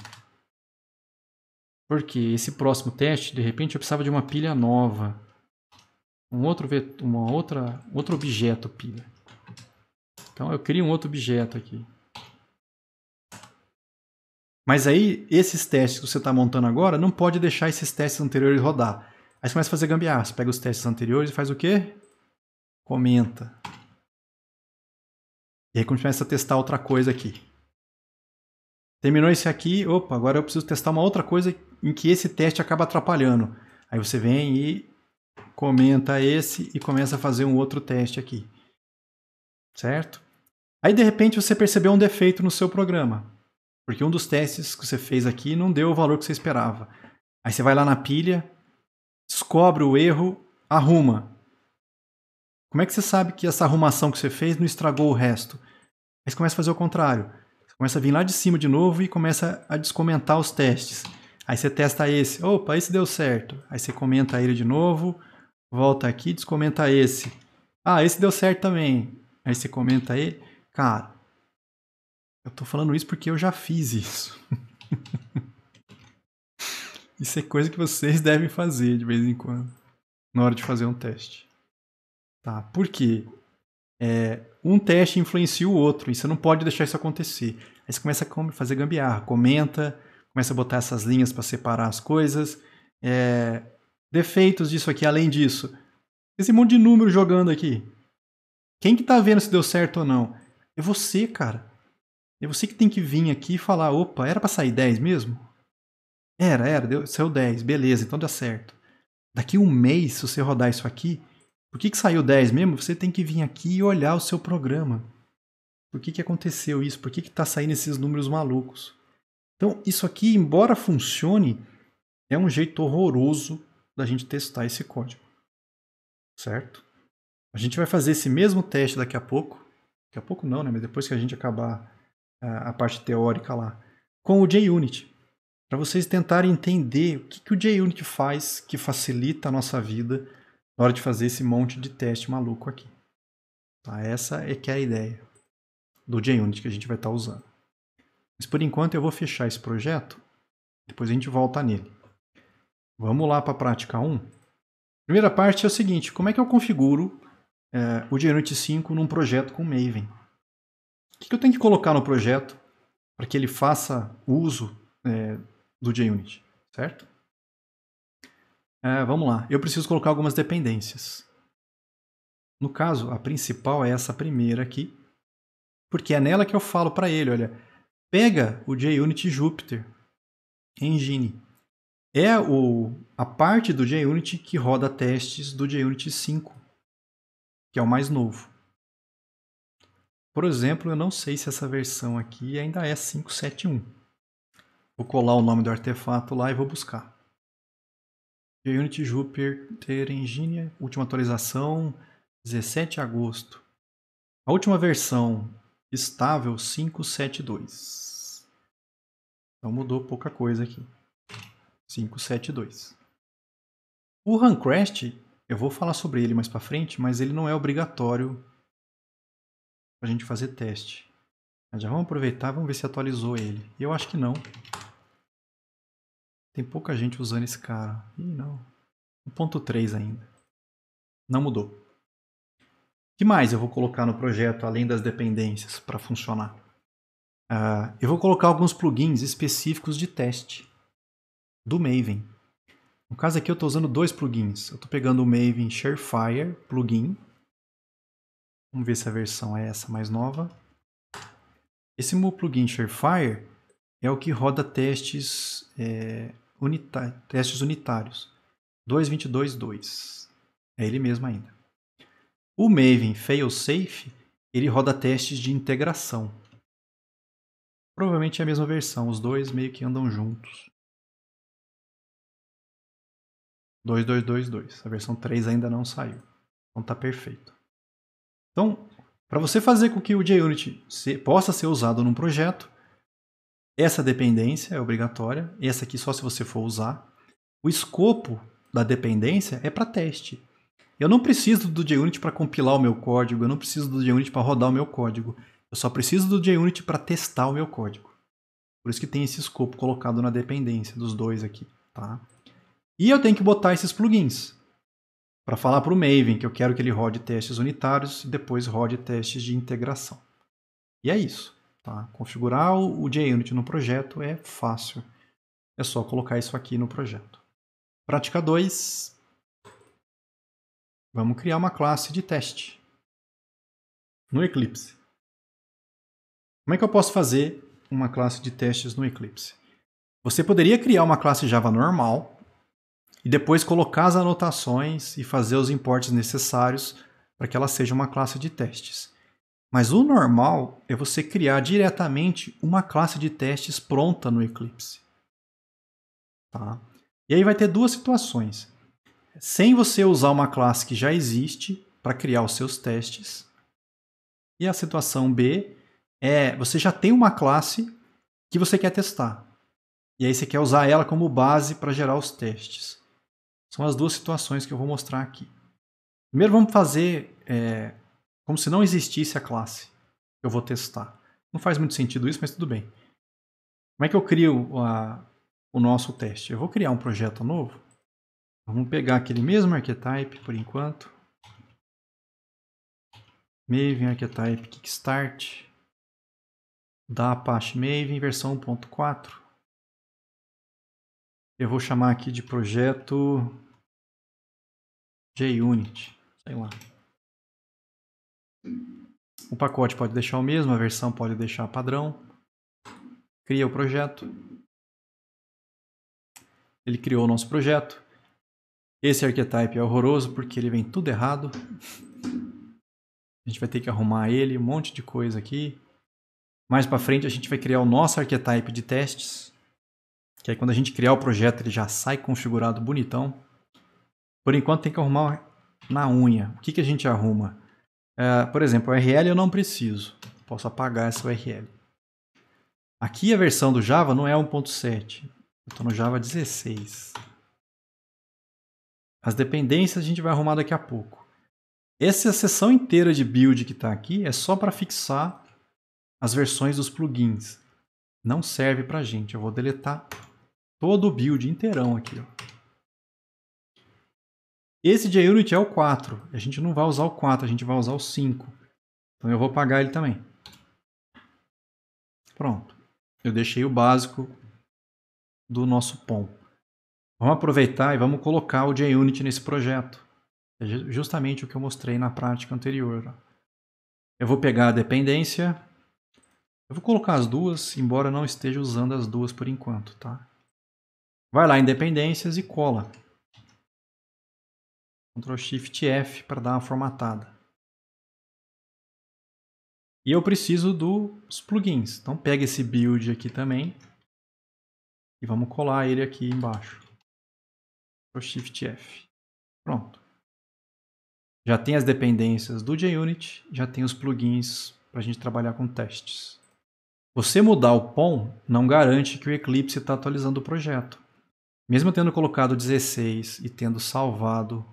Porque esse próximo teste, de repente, eu precisava de uma pilha nova. Um outro, uma outra, outro objeto pilha. Então eu crio um outro objeto aqui. Mas aí, esses testes que você está montando agora, não pode deixar esses testes anteriores rodar. Aí você começa a fazer gambiarra. Você pega os testes anteriores e faz o quê? Comenta. E aí começa a testar outra coisa aqui. Terminou esse aqui, opa, agora eu preciso testar uma outra coisa em que esse teste acaba atrapalhando. Aí você vem e comenta esse e começa a fazer um outro teste aqui. Certo? Aí de repente você percebeu um defeito no seu programa, porque um dos testes que você fez aqui não deu o valor que você esperava. Aí você vai lá na pilha, descobre o erro, arruma. Como é que você sabe que essa arrumação que você fez não estragou o resto? Aí você começa a fazer o contrário. Começa a vir lá de cima de novo e começa a descomentar os testes. Aí você testa esse. Opa, esse deu certo. Aí você comenta ele de novo. Volta aqui, descomenta esse. Ah, esse deu certo também. Aí você comenta ele. Cara, eu tô falando isso porque eu já fiz isso. isso é coisa que vocês devem fazer de vez em quando. Na hora de fazer um teste. Tá, por quê? É, um teste influencia o outro e você não pode deixar isso acontecer. Aí você começa a fazer gambiarra, comenta, começa a botar essas linhas para separar as coisas. É, defeitos disso aqui, além disso. Esse monte de número jogando aqui. Quem que tá vendo se deu certo ou não? É você, cara. É você que tem que vir aqui e falar, opa, era para sair 10 mesmo? Era, era, deu, saiu 10, beleza, então deu certo. Daqui um mês, se você rodar isso aqui, por que, que saiu 10 mesmo? Você tem que vir aqui e olhar o seu programa. Por que, que aconteceu isso? Por que está saindo esses números malucos? Então, isso aqui, embora funcione, é um jeito horroroso da gente testar esse código. Certo? A gente vai fazer esse mesmo teste daqui a pouco. Daqui a pouco não, né? Mas depois que a gente acabar a parte teórica lá. Com o JUnit. Para vocês tentarem entender o que, que o JUnit faz que facilita a nossa vida na hora de fazer esse monte de teste maluco aqui. Tá? Essa é que é a ideia do JUnit que a gente vai estar tá usando. Mas por enquanto eu vou fechar esse projeto, depois a gente volta nele. Vamos lá para a prática 1. Primeira parte é o seguinte, como é que eu configuro é, o JUnit 5 num projeto com Maven? O que, que eu tenho que colocar no projeto para que ele faça uso é, do JUnit, certo? É, vamos lá. Eu preciso colocar algumas dependências. No caso, a principal é essa primeira aqui, porque é nela que eu falo para ele, olha, pega o JUnit Jupyter Engine. É o, a parte do JUnit que roda testes do JUnit 5, que é o mais novo. Por exemplo, eu não sei se essa versão aqui ainda é 571. Vou colar o nome do artefato lá e vou buscar. Unity Jupyter Engine, última atualização, 17 de agosto. A última versão estável 572. Então mudou pouca coisa aqui. 572. O Runcrest, eu vou falar sobre ele mais para frente, mas ele não é obrigatório para a gente fazer teste. Mas já vamos aproveitar, vamos ver se atualizou ele. Eu acho que não. Tem pouca gente usando esse cara. Ih, não. 1.3 ainda. Não mudou. O que mais eu vou colocar no projeto além das dependências para funcionar? Uh, eu vou colocar alguns plugins específicos de teste do Maven. No caso aqui eu estou usando dois plugins. Eu estou pegando o Maven Sharefire plugin. Vamos ver se a versão é essa mais nova. Esse meu plugin Sharefire é o que roda testes é, unita testes unitários. 2.22.2. É ele mesmo ainda. O Maven Failsafe, ele roda testes de integração. Provavelmente é a mesma versão, os dois meio que andam juntos. 2222. A versão 3 ainda não saiu. Então está perfeito. Então, para você fazer com que o JUnit possa ser usado num projeto, essa dependência é obrigatória, essa aqui só se você for usar. O escopo da dependência é para teste. Eu não preciso do JUnit para compilar o meu código, eu não preciso do JUnit para rodar o meu código. Eu só preciso do JUnit para testar o meu código. Por isso que tem esse escopo colocado na dependência dos dois aqui, tá? E eu tenho que botar esses plugins para falar para o Maven que eu quero que ele rode testes unitários e depois rode testes de integração. E é isso. Tá? Configurar o JUnit no projeto é fácil. É só colocar isso aqui no projeto. Prática 2. Vamos criar uma classe de teste no Eclipse. Como é que eu posso fazer uma classe de testes no Eclipse? Você poderia criar uma classe Java normal e depois colocar as anotações e fazer os importes necessários para que ela seja uma classe de testes. Mas o normal é você criar diretamente uma classe de testes pronta no Eclipse. Tá? E aí vai ter duas situações. Sem você usar uma classe que já existe para criar os seus testes. E a situação B é você já tem uma classe que você quer testar. E aí você quer usar ela como base para gerar os testes. São as duas situações que eu vou mostrar aqui. Primeiro vamos fazer é, como se não existisse a classe. Eu vou testar. Não faz muito sentido isso, mas tudo bem. Como é que eu crio a, o nosso teste? Eu vou criar um projeto novo. Vamos pegar aquele mesmo archetype por enquanto. Maven Archetype Kickstart da Apache Maven versão 1.4. Eu vou chamar aqui de projeto JUnit, sei lá. O pacote pode deixar o mesmo, a versão pode deixar padrão. Cria o projeto. Ele criou o nosso projeto. Esse archetype é horroroso porque ele vem tudo errado. A gente vai ter que arrumar ele, um monte de coisa aqui. Mais para frente a gente vai criar o nosso archetype de testes, que aí quando a gente criar o projeto ele já sai configurado bonitão. Por enquanto tem que arrumar na unha. O que, que a gente arruma? É, por exemplo, URL eu não preciso. Posso apagar essa URL. Aqui a versão do Java não é 1.7. Estou no Java 16. As dependências a gente vai arrumar daqui a pouco. Essa é seção inteira de build que está aqui é só para fixar as versões dos plugins. Não serve para gente. Eu vou deletar todo o build inteirão aqui. Ó. Esse JUnit é o 4. A gente não vai usar o 4, a gente vai usar o 5. Então eu vou pagar ele também. Pronto. Eu deixei o básico do nosso POM. Vamos aproveitar e vamos colocar o JUnit nesse projeto. É justamente o que eu mostrei na prática anterior. Eu vou pegar a dependência. Eu vou colocar as duas, embora não esteja usando as duas por enquanto. Tá? Vai lá em dependências e cola. Ctrl Shift F para dar uma formatada. E eu preciso dos plugins. Então pega esse build aqui também e vamos colar ele aqui embaixo. Ctrl Shift F. Pronto. Já tem as dependências do JUnit, já tem os plugins para a gente trabalhar com testes. Você mudar o POM não garante que o Eclipse está atualizando o projeto. Mesmo tendo colocado 16 e tendo salvado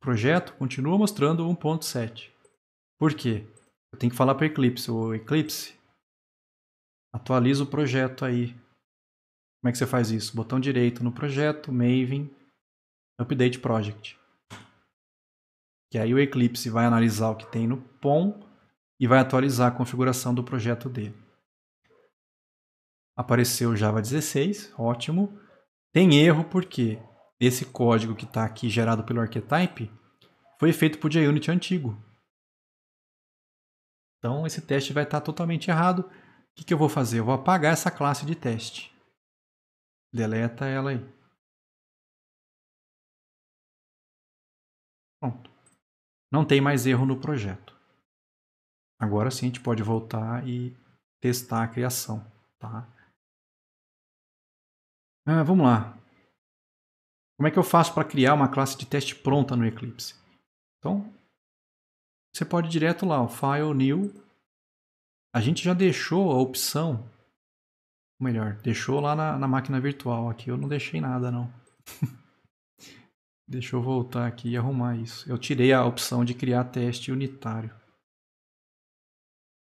projeto continua mostrando 1.7. Por quê? Eu tenho que falar para o Eclipse. O Eclipse, atualiza o projeto aí. Como é que você faz isso? Botão direito no projeto, Maven, Update Project. Que aí o Eclipse vai analisar o que tem no POM e vai atualizar a configuração do projeto dele. Apareceu Java 16, ótimo. Tem erro porque desse código que está aqui gerado pelo archetype foi feito por JUnit antigo. Então esse teste vai estar tá totalmente errado. O que, que eu vou fazer? Eu vou apagar essa classe de teste. Deleta ela aí. Pronto. Não tem mais erro no projeto. Agora sim a gente pode voltar e testar a criação. Tá? Ah, vamos lá. Como é que eu faço para criar uma classe de teste pronta no Eclipse? Então, você pode ir direto lá, o File, New. A gente já deixou a opção, melhor, deixou lá na, na máquina virtual. Aqui eu não deixei nada, não. Deixa eu voltar aqui e arrumar isso. Eu tirei a opção de criar teste unitário.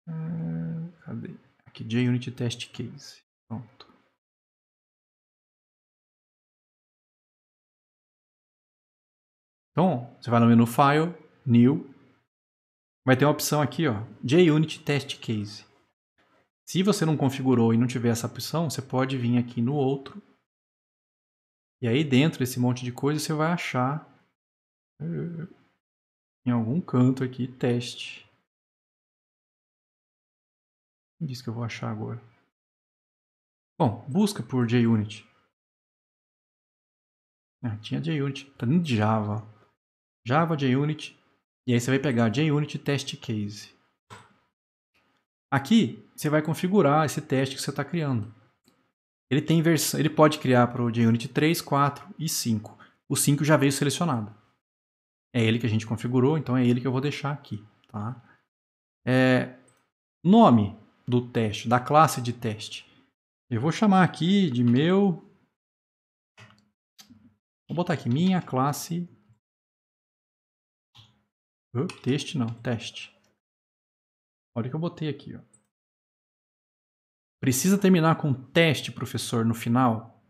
Ah, cadê? Aqui, JUnit Test Case. Então, você vai no menu File, New, vai ter uma opção aqui, ó, JUnit Test Case. Se você não configurou e não tiver essa opção, você pode vir aqui no outro. E aí dentro desse monte de coisa, você vai achar eh, em algum canto aqui, teste. Diz que eu vou achar agora. Bom, busca por JUnit. Ah, tinha JUnit, tá dentro de Java. Java, JUnit, e aí você vai pegar JUnit Test Case. Aqui, você vai configurar esse teste que você está criando. Ele, tem versão, ele pode criar para o JUnit 3, 4 e 5. O 5 já veio selecionado. É ele que a gente configurou, então é ele que eu vou deixar aqui. Tá? É... Nome do teste, da classe de teste. Eu vou chamar aqui de meu... Vou botar aqui minha classe Uh, teste não, teste. Olha o que eu botei aqui. Ó. Precisa terminar com teste, professor, no final?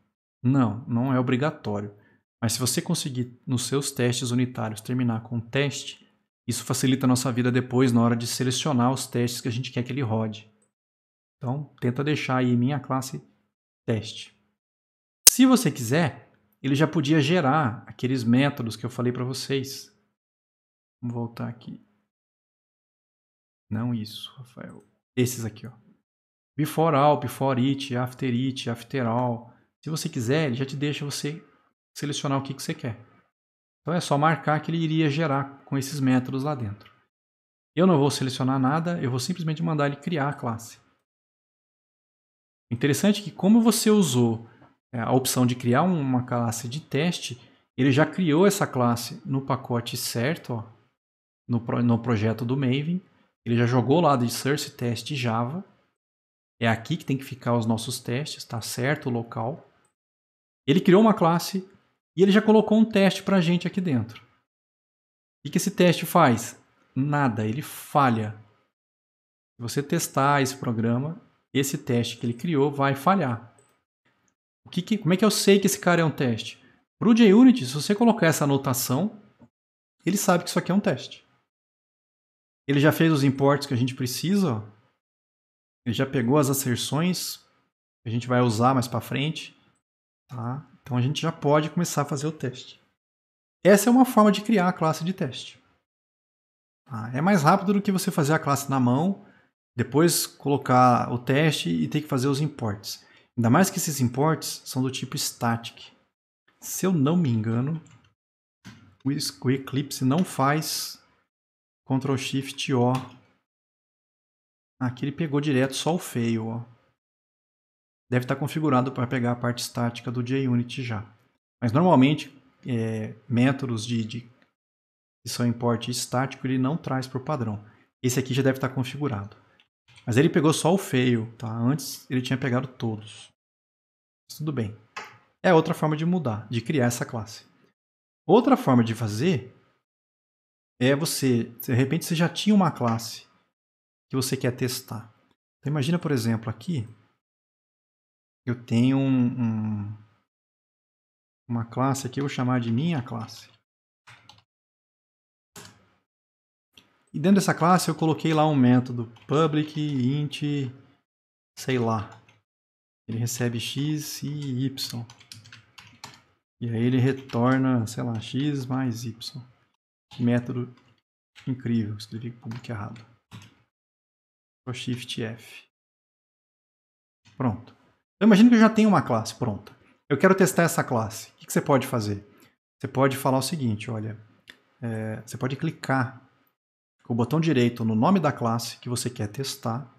Não, não é obrigatório. Mas se você conseguir, nos seus testes unitários, terminar com teste, isso facilita a nossa vida depois na hora de selecionar os testes que a gente quer que ele rode. Então, tenta deixar aí minha classe teste. Se você quiser, ele já podia gerar aqueles métodos que eu falei para vocês, Vamos voltar aqui. Não isso, Rafael. Esses aqui, ó. Before all, before it, after it, after all. Se você quiser, ele já te deixa você selecionar o que, que você quer. Então é só marcar que ele iria gerar com esses métodos lá dentro. Eu não vou selecionar nada, eu vou simplesmente mandar ele criar a classe. Interessante que como você usou é, a opção de criar uma classe de teste, ele já criou essa classe no pacote certo, ó, no, no projeto do Maven. Ele já jogou lá de source test Java. É aqui que tem que ficar os nossos testes, tá certo o local. Ele criou uma classe e ele já colocou um teste para a gente aqui dentro. O que esse teste faz? Nada, ele falha. Se você testar esse programa, esse teste que ele criou vai falhar. O que, que como é que eu sei que esse cara é um teste? Para o JUnity, se você colocar essa anotação, ele sabe que isso aqui é um teste. Ele já fez os imports que a gente precisa. Ele já pegou as asserções que a gente vai usar mais para frente. Tá? Então a gente já pode começar a fazer o teste. Essa é uma forma de criar a classe de teste. Tá? É mais rápido do que você fazer a classe na mão, depois colocar o teste e ter que fazer os imports. Ainda mais que esses imports são do tipo static. Se eu não me engano, o Eclipse não faz Ctrl Shift O. Aqui ele pegou direto só o fail. ó. Deve estar tá configurado para pegar a parte estática do JUnit já. Mas normalmente, é, métodos de, de, que são import estático, ele não traz para o padrão. Esse aqui já deve estar tá configurado. Mas ele pegou só o fail. tá? Antes ele tinha pegado todos. Mas tudo bem. É outra forma de mudar, de criar essa classe. Outra forma de fazer é você, de repente você já tinha uma classe que você quer testar. Então imagina, por exemplo, aqui eu tenho um, um, uma classe aqui, eu vou chamar de minha classe. E dentro dessa classe eu coloquei lá um método public int sei lá. Ele recebe x e y. E aí ele retorna, sei lá, x mais y método incrível. Escrevi público errado. Só Shift F. Pronto. Então, imagina que eu já tenho uma classe pronta. Eu quero testar essa classe. O que, que você pode fazer? Você pode falar o seguinte, olha, é, você pode clicar com o botão direito no nome da classe que você quer testar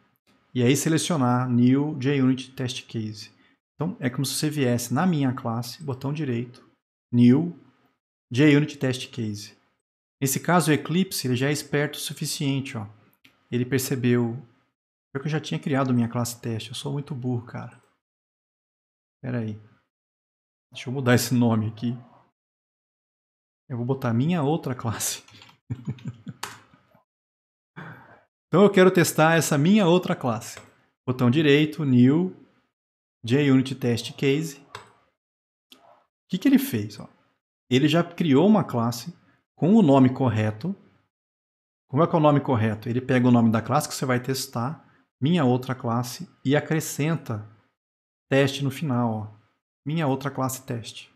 e aí selecionar New JUnit Test Case. Então, é como se você viesse na minha classe, botão direito, New JUnit Test Case. Nesse caso, o Eclipse ele já é esperto o suficiente. Ó. Ele percebeu. Eu já tinha criado minha classe teste. Eu sou muito burro, cara. Espera aí. Deixa eu mudar esse nome aqui. Eu vou botar minha outra classe. então eu quero testar essa minha outra classe. Botão direito, New, JUnit Test Case. O que, que ele fez? Ó? Ele já criou uma classe com o nome correto. Como é que é o nome correto? Ele pega o nome da classe que você vai testar, minha outra classe, e acrescenta teste no final. Ó. Minha outra classe teste.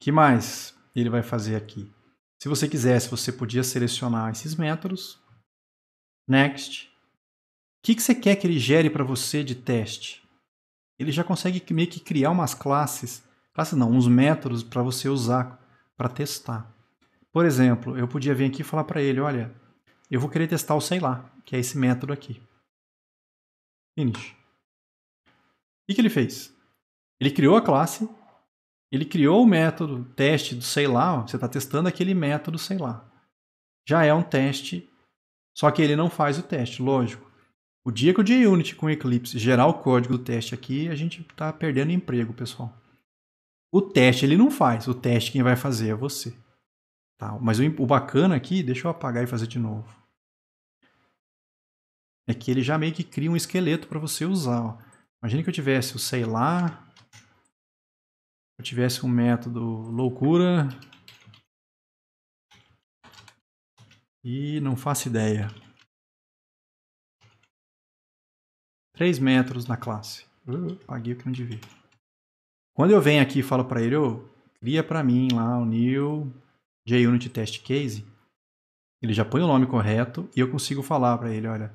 que mais ele vai fazer aqui? Se você quisesse, você podia selecionar esses métodos. Next. O que, que você quer que ele gere para você de teste? Ele já consegue meio que criar umas classes, classes não, uns métodos para você usar para testar. Por exemplo, eu podia vir aqui e falar para ele, olha, eu vou querer testar o sei lá, que é esse método aqui. Finish. O que ele fez? Ele criou a classe, ele criou o método teste do sei lá, você está testando aquele método sei lá. Já é um teste, só que ele não faz o teste, lógico. O dia que o JUnity com Eclipse gerar o código do teste aqui, a gente está perdendo emprego, pessoal. O teste ele não faz, o teste quem vai fazer é você. Tá? Mas o, o bacana aqui, deixa eu apagar e fazer de novo, é que ele já meio que cria um esqueleto para você usar. Ó. Imagina que eu tivesse o sei lá, eu tivesse um método loucura e não faço ideia. Três metros na classe. Uh, uhum. paguei o que não devia. Quando eu venho aqui e falo para ele, oh, cria para mim lá o new JUnit Test Case, ele já põe o nome correto e eu consigo falar para ele, olha,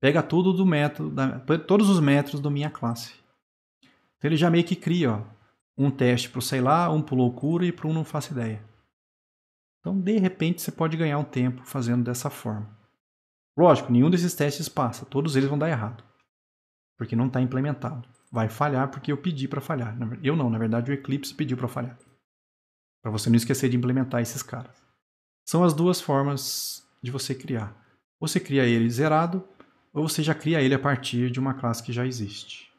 pega tudo do método, da, todos os métodos da minha classe. Então ele já meio que cria, ó, um teste para o sei lá, um para loucura e para um não faço ideia. Então, de repente, você pode ganhar um tempo fazendo dessa forma. Lógico, nenhum desses testes passa, todos eles vão dar errado, porque não está implementado. Vai falhar porque eu pedi para falhar. Eu não, na verdade o Eclipse pediu para falhar para você não esquecer de implementar esses caras. São as duas formas de você criar. Você cria ele zerado ou você já cria ele a partir de uma classe que já existe.